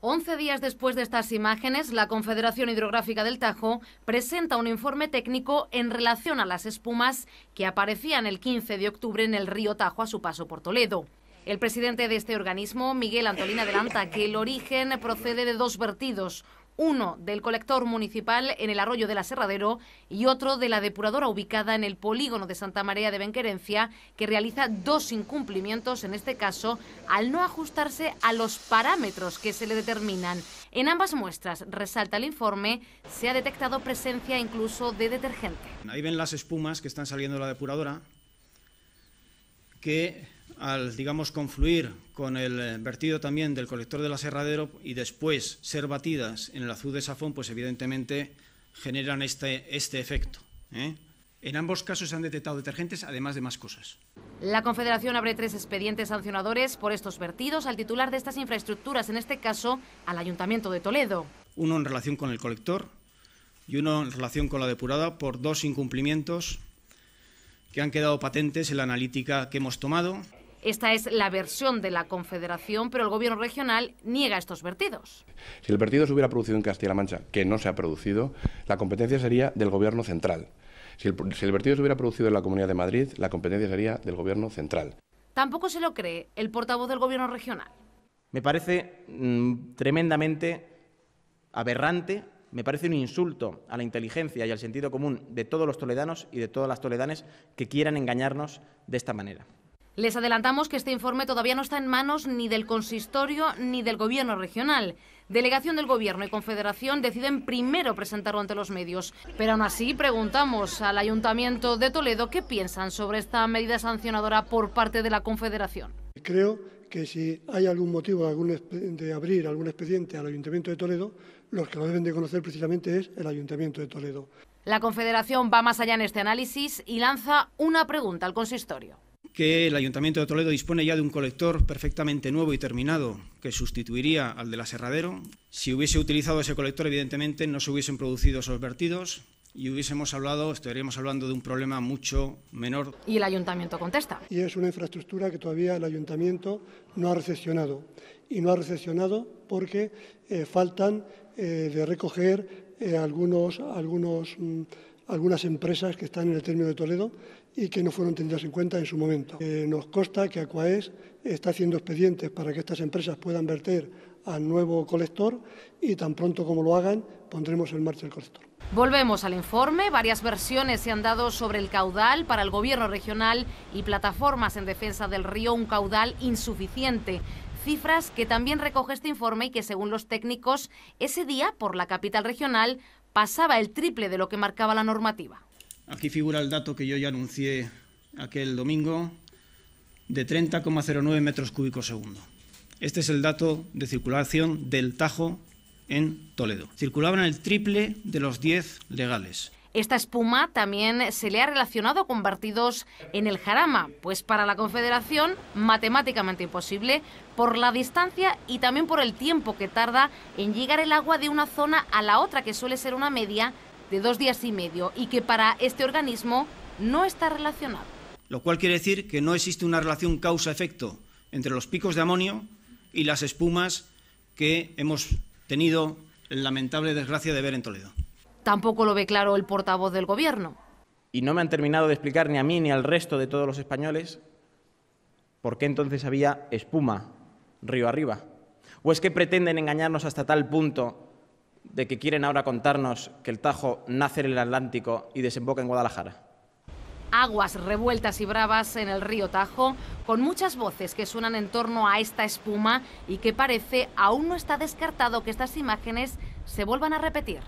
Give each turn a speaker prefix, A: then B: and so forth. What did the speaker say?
A: Once días después de estas imágenes, la Confederación Hidrográfica del Tajo presenta un informe técnico en relación a las espumas que aparecían el 15 de octubre en el río Tajo a su paso por Toledo. El presidente de este organismo, Miguel Antolín, adelanta que el origen procede de dos vertidos, uno del colector municipal en el arroyo de la Serradero y otro de la depuradora ubicada en el polígono de Santa María de Benquerencia, que realiza dos incumplimientos, en este caso, al no ajustarse a los parámetros que se le determinan. En ambas muestras, resalta el informe, se ha detectado presencia incluso de detergente.
B: Ahí ven las espumas que están saliendo de la depuradora, que al, digamos, confluir con el eh, vertido también del colector del aserradero y después ser batidas en el azul de safón, pues evidentemente generan este, este efecto. ¿eh? En ambos casos se han detectado detergentes, además de más cosas.
A: La Confederación abre tres expedientes sancionadores por estos vertidos al titular de estas infraestructuras, en este caso al Ayuntamiento de Toledo.
B: Uno en relación con el colector y uno en relación con la depurada por dos incumplimientos que han quedado patentes en la analítica que hemos tomado.
A: Esta es la versión de la Confederación, pero el Gobierno regional niega estos vertidos.
C: Si el vertido se hubiera producido en Castilla-La Mancha, que no se ha producido, la competencia sería del Gobierno central. Si el, vertido se hubiera producido en la Comunidad de Madrid, la competencia sería del Gobierno central.
A: Tampoco se lo cree el portavoz del Gobierno regional.
C: Me parece mm, tremendamente aberrante, me parece un insulto a la inteligencia y al sentido común de todos los toledanos y de todas las toledanes que quieran engañarnos de esta manera.
A: Les adelantamos que este informe todavía no está en manos ni del consistorio ni del gobierno regional. Delegación del Gobierno y Confederación deciden primero presentarlo ante los medios. Pero aún así preguntamos al Ayuntamiento de Toledo qué piensan sobre esta medida sancionadora por parte de la Confederación.
D: Creo que si hay algún motivo de abrir algún expediente al Ayuntamiento de Toledo, los que lo deben de conocer precisamente es el Ayuntamiento de Toledo. La
A: Confederación va más allá en este análisis y lanza una pregunta al consistorio
D: que el
B: Ayuntamiento de Toledo dispone ya de un colector perfectamente nuevo y terminado que sustituiría al de la Si hubiese utilizado ese colector, evidentemente no se hubiesen producido esos vertidos y hubiésemos hablado, estaríamos hablando de un problema mucho menor.
D: Y el Ayuntamiento contesta. Y es una infraestructura que todavía el Ayuntamiento no ha recesionado. Y no ha recesionado porque eh, faltan eh, de recoger eh, algunos, algunos mm, algunas empresas que están en el término de Toledo y que no fueron tenidas en cuenta en su momento. Eh, nos consta que Acuaes... está haciendo expedientes para que estas empresas puedan verter al nuevo colector y tan pronto como lo hagan pondremos en marcha el colector.
A: Volvemos al informe. Varias versiones se han dado sobre el caudal para el gobierno regional y plataformas en defensa del río, un caudal insuficiente cifras que también recoge este informe y que según los técnicos, ese día por la capital regional pasaba el triple de lo que marcaba la normativa.
B: Aquí figura el dato que yo ya anuncié aquel domingo de 30,09 metros cúbicos segundo. Este es el dato de circulación del Tajo en Toledo. Circulaban el triple de los 10 legales.
A: Esta espuma también se le ha relacionado con partidos en el Jarama, pues para la Confederación matemáticamente imposible por la distancia y también por el tiempo que tarda en llegar el agua de una zona a la otra, que suele ser una media de dos días y medio, y que para este organismo no está relacionado.
B: Lo cual quiere decir que no existe una relación causa-efecto entre los picos de amonio y las espumas que hemos tenido la lamentable desgracia de ver en Toledo.
A: Tampoco lo ve claro el portavoz del Gobierno.
C: Y no me han terminado de explicar ni a mí ni al resto de todos los españoles por qué entonces había espuma río arriba. ¿O es que pretenden engañarnos hasta tal punto de que quieren ahora contarnos que el Tajo nace en el Atlántico y desemboca en Guadalajara?
A: Aguas revueltas y bravas en el río Tajo, con muchas voces que suenan en torno a esta espuma y que parece aún no está descartado que estas imágenes se vuelvan a repetir.